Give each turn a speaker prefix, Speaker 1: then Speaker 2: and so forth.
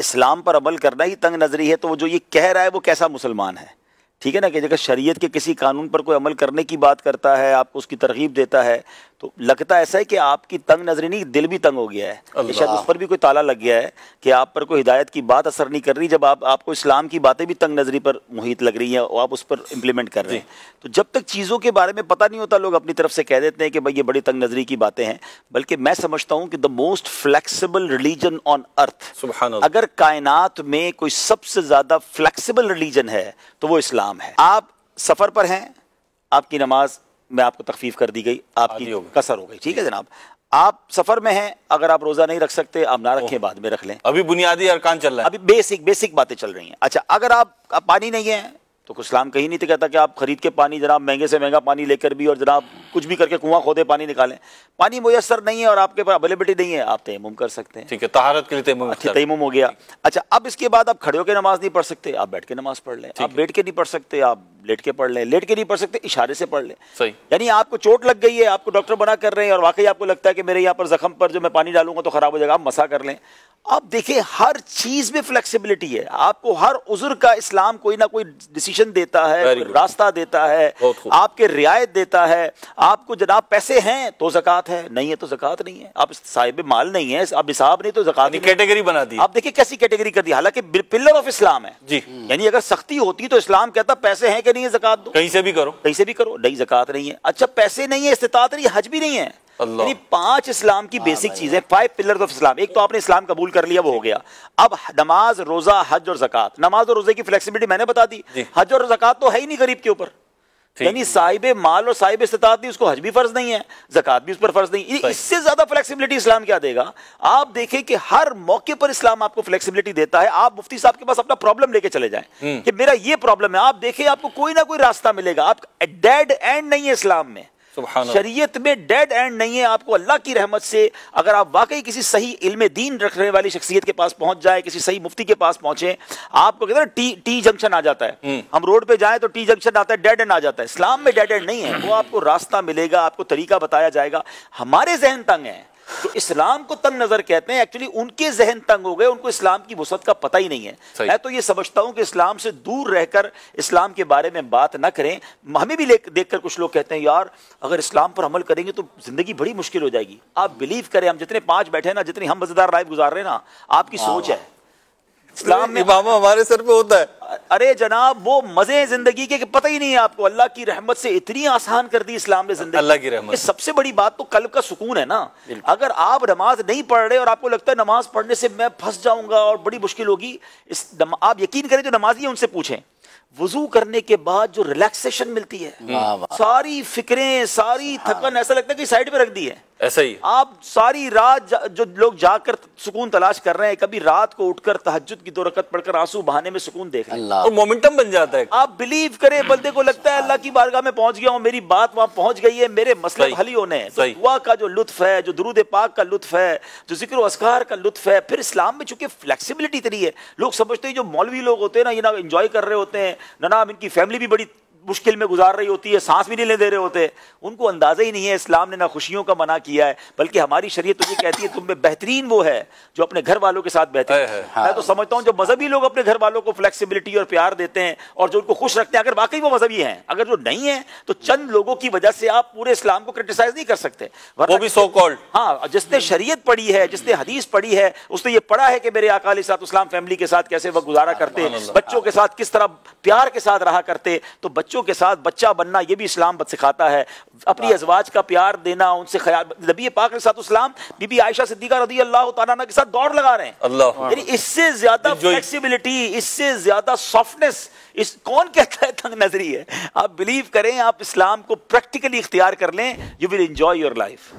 Speaker 1: इस्लाम पर अमल करना ही तंग नजरी है तो वो जो ये कह रहा है वो कैसा मुसलमान है ठीक है ना कि जगह शरीयत के किसी कानून पर कोई अमल करने की बात करता है आपको उसकी तरगीब देता है तो लगता ऐसा है कि आपकी तंग नजरी नहीं दिल भी तंग हो गया है शायद उस पर भी कोई ताला लग गया है कि आप पर कोई हिदायत की बात असर नहीं कर रही जब आप आपको इस्लाम की बातें भी तंग नजरी पर मुहित लग रही हैं और आप उस पर इम्प्लीमेंट कर रहे हैं तो जब तक चीज़ों के बारे में पता नहीं होता लोग अपनी तरफ से कह देते हैं कि भाई ये बड़ी तंग नजरी की बातें हैं बल्कि मैं समझता हूँ कि the most flexible religion on earth अगर कायनात में कोई सबसे ज़्यादा फ्लैक्सीबल रिलीजन है तो वो इस्लाम है आप सफ़र पर हैं आपकी नमाज में आपको तकफीफ कर दी गई आपकी कसर हो गई ठीक है जनाब आप सफर में हैं अगर आप रोजा नहीं रख सकते आप ना रखें बाद में रख लें अभी बुनियादी अरकान चल रहा है अभी बेसिक बेसिक बातें चल रही हैं अच्छा अगर आप पानी नहीं है तो इस्लाम कहीं नहीं तो कहता कि आप खरीद के पानी जनाब महंगे से महंगा पानी लेकर भी और जनाब कुछ भी करके कुआं खोदे पानी निकालें पानी मुयसर नहीं है और आपके पास अवेलेबिलिटी नहीं है आप तयम कर सकते हैं ठीक है तहारत के लिए तयम अच्छा तयम हो गया अच्छा अब इसके बाद आप खड़े होकर नमाज नहीं पढ़ सकते आप बैठ के नमाज पढ़ लें आप बैठ के नहीं पढ़ सकते आप लेट के पढ़ लें लेट के नहीं पढ़ सकते इशारे से पढ़ लें सही यानी आपको चोट लग गई है आपको डॉक्टर बना कर रहे हैं और वाकई आपको लगता है कि मेरे यहाँ पर जख्म पर जो मैं पानी डालूंगा तो खराब हो जाएगा आप मसा कर लें अब देखिए हर चीज में फ्लेक्सिबिलिटी है आपको हर उजुर का इस्लाम कोई ना कोई डिसीजन देता है रास्ता देता है आपके रियायत देता है आपको जनाब पैसे हैं तो जक़ात है नहीं है तो जक़ात नहीं है आप साहिब माल नहीं है आप हिसाब नहीं तो जक़ात कैटेगरी बना दी आप देखिए कैसी कैटेगरी कर दी हालांकि पिलर ऑफ इस्लाम है जी यानी अगर सख्ती होती तो इस्लाम कहता पैसे है कि नहीं है जक़ात दो कहीं से भी करो कहीं से भी करो नहीं जक़ात नहीं है अच्छा पैसे नहीं है इस्तात नहीं हज भी नहीं है यानी पांच इस्लाम की हाँ बेसिक चीजें फाइव पिलर ऑफ इस्लाम एक तो आपने इस्लाम कबूल कर लिया वो हो गया अब नमाज रोजा हज और जक़ात नमाज और रोजे की फ्लेक्सिबिलिटी मैंने बता दी हज और जक़ात तो है ही नहीं गरीब के ऊपर यानी साहिब माल और साहिब इस्तात नहीं उसको हज भी फर्ज नहीं है जक़ात भी उस पर फर्ज नहीं इससे ज्यादा फ्लेक्सिबिलिटी इस्लाम क्या देगा आप देखें कि हर मौके पर इस्लाम आपको फ्लेक्सिबिलिटी देता है आप मुफ्ती साहब के पास अपना प्रॉब्लम लेके चले जाए हम्म। कि मेरा ये प्रॉब्लम है आप देखें आपको कोई ना कोई रास्ता मिलेगा आप डेड एंड नहीं है इस्लाम में शरीयत में डेड एंड नहीं है आपको अल्लाह की रहमत से अगर आप वाकई किसी सही इल्म दीन रखने वाली शख्सियत के पास पहुंच जाए किसी सही मुफ्ती के पास पहुंचे आपको कहते हैं टी टी जंक्शन आ जाता है हम्म। हम रोड पे जाए तो टी जंक्शन आता है डेड एंड आ जाता है इस्लाम में डेड एंड नहीं है वो आपको रास्ता मिलेगा आपको तरीका बताया जाएगा हमारे जहन तंग है तो इस्लाम को तंग नजर कहते हैं एक्चुअली उनके जहन तंग हो गए उनको इस्लाम की वसत का पता ही नहीं है मैं तो ये समझता हूं कि इस्लाम से दूर रहकर इस्लाम के बारे में बात ना करें हमें भी देखकर कुछ लोग कहते हैं यार अगर इस्लाम पर अमल करेंगे तो जिंदगी बड़ी मुश्किल हो जाएगी आप बिलीव करें हम जितने पांच बैठे ना जितनी हम मजेदार लाइफ गुजार रहे ना आपकी हाँ। सोच है इस्लाम में हमारे सर पे होता है अरे जनाब वो मजे जिंदगी के पता ही नहीं है आपको अल्लाह की रहमत से इतनी आसान कर दी इस्लाम ने जिंदगी अल्लाह की रहमत सबसे बड़ी बात तो कल का सुकून है ना अगर आप नमाज नहीं पढ़ रहे और आपको लगता है नमाज पढ़ने से मैं फंस जाऊंगा और बड़ी मुश्किल होगी इस आप यकीन करें जो नमाजी है उनसे पूछे वजू करने के बाद जो रिलैक्सेशन मिलती है सारी फिक्रें सारी हाँ। थकन ऐसा लगता है कि साइड पर रख दी है ऐसा ही आप सारी रात जो लोग जाकर सुकून तलाश कर रहे हैं कभी रात को उठकर तहजद की दो रकत पढ़कर आंसू बहाने में सुकून देख रहे हैं मोमेंटम बन जाता है आप बिलीव करे बल्दे को लगता है अल्लाह की बारगाह में पहुंच गया हूँ मेरी बात वहां पहुंच गई है मेरे मसले हल होने हैं तो दुआ का जो लुत्फ है जो दरूद पाक का लुत्फ है जो जिक्र असकार का लुत्फ है फिर इस्लाम में चूंकि फ्लेक्सीबिलिटी इतनी है लोग समझते हैं जो मौलवी लोग होते हैं ना ये ना इंजॉय कर रहे होते हैं ना ना इनकी फैमिली भी बड़ी मुश्किल में गुजार रही होती है सांस भी नहीं ले दे रहे होते उनको अंदाज़ा ही नहीं है इस्लाम ने ना खुशियों का मना किया है बल्कि हमारी शरीय तो ये कहती है तुम में बेहतरीन वो है जो अपने घर वालों के साथ बेहतर है हाँ। मैं तो समझता हूँ जो मजहबी लोग अपने घर वालों को फ्लेक्सिबिलिटी और प्यार देते हैं और जो उनको खुश रखते हैं अगर वाकई वो मजहबी हैं अगर जो नहीं है तो चंद लोगों की वजह से आप पूरे इस्लाम को क्रिटिसाइज नहीं कर सकते हाँ जिसने शरीय पढ़ी है जिसने हदीस पढ़ी है उसने ये पढ़ा है कि मेरे अकाली साथ इस्लाम फैमिली के साथ कैसे वह गुजारा करते बच्चों के साथ किस तरह प्यार के साथ रहा करते तो बच्चे बच्चों के साथ बच्चा बनना ये भी इस्लाम बद सिखाता है अपनी अजवाज का प्यार देना उनसे ख्याल नबी पाक साथ इस्लाम बीबी आयशा सिद्दीका रदी अल्लाह तला के साथ दौड़ लगा रहे हैं इससे ज्यादा फ्लेक्सिबिलिटी इससे ज्यादा सॉफ्टनेस इस कौन कहता है तंग नजरी है आप बिलीव करें आप इस्लाम को प्रैक्टिकली इख्तियार कर लें you will enjoy your life